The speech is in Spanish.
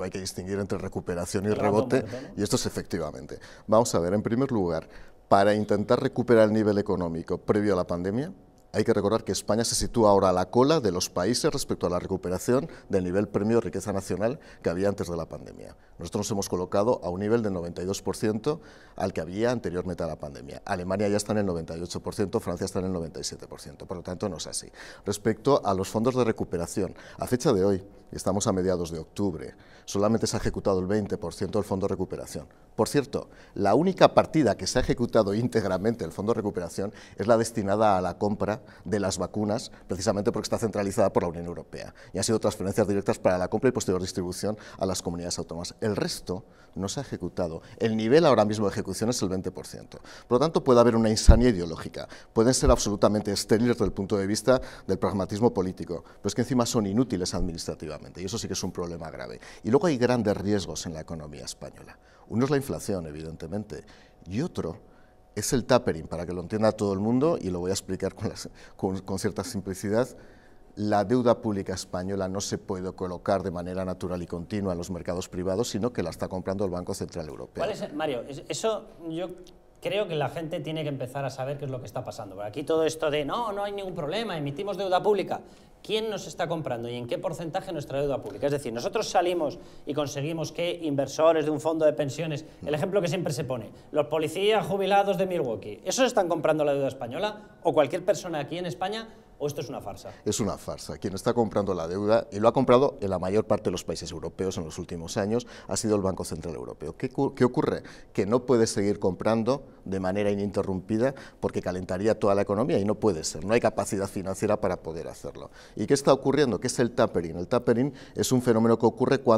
Hay que distinguir entre recuperación y rebote, y esto es efectivamente. Vamos a ver, en primer lugar, para intentar recuperar el nivel económico previo a la pandemia, hay que recordar que España se sitúa ahora a la cola de los países respecto a la recuperación del nivel premio de riqueza nacional que había antes de la pandemia. Nosotros nos hemos colocado a un nivel del 92% al que había anteriormente a la pandemia. Alemania ya está en el 98%, Francia está en el 97%, por lo tanto no es así. Respecto a los fondos de recuperación, a fecha de hoy, y estamos a mediados de octubre. Solamente se ha ejecutado el 20% del Fondo de Recuperación. Por cierto, la única partida que se ha ejecutado íntegramente el Fondo de Recuperación es la destinada a la compra de las vacunas, precisamente porque está centralizada por la Unión Europea. Y ha sido transferencias directas para la compra y posterior distribución a las comunidades autónomas. El resto no se ha ejecutado. El nivel ahora mismo de ejecución es el 20%. Por lo tanto, puede haber una insania ideológica. Pueden ser absolutamente estériles desde el punto de vista del pragmatismo político, pero es que encima son inútiles administrativamente y eso sí que es un problema grave. Y luego hay grandes riesgos en la economía española. Uno es la inflación, evidentemente, y otro es el tapering, para que lo entienda todo el mundo, y lo voy a explicar con, con, cierta simplicidad, la deuda pública española no se puede colocar de manera natural y continua en los mercados privados, sino que la está comprando el Banco Central Europeo. Mario, eso yo creo que la gente tiene que empezar a saber qué es lo que está pasando. Por aquí todo esto de no, no hay ningún problema, emitimos deuda pública. ¿Quién nos está comprando y en qué porcentaje nuestra deuda pública? Es decir, nosotros salimos y conseguimos que inversores de un fondo de pensiones, el ejemplo que siempre se pone, los policías jubilados de Milwaukee, ¿esos están comprando la deuda española? ¿O cualquier persona aquí en España ¿O esto es una farsa? Es una farsa. Quien está comprando la deuda, y lo ha comprado en la mayor parte de los países europeos en los últimos años, ha sido el Banco Central Europeo. ¿Qué, ocurre? Que no puede seguir comprando de manera ininterrumpida porque calentaría toda la economía y no puede ser. No hay capacidad financiera para poder hacerlo. ¿Y qué está ocurriendo? ¿Qué es el tapering? El tapering es un fenómeno que ocurre cuando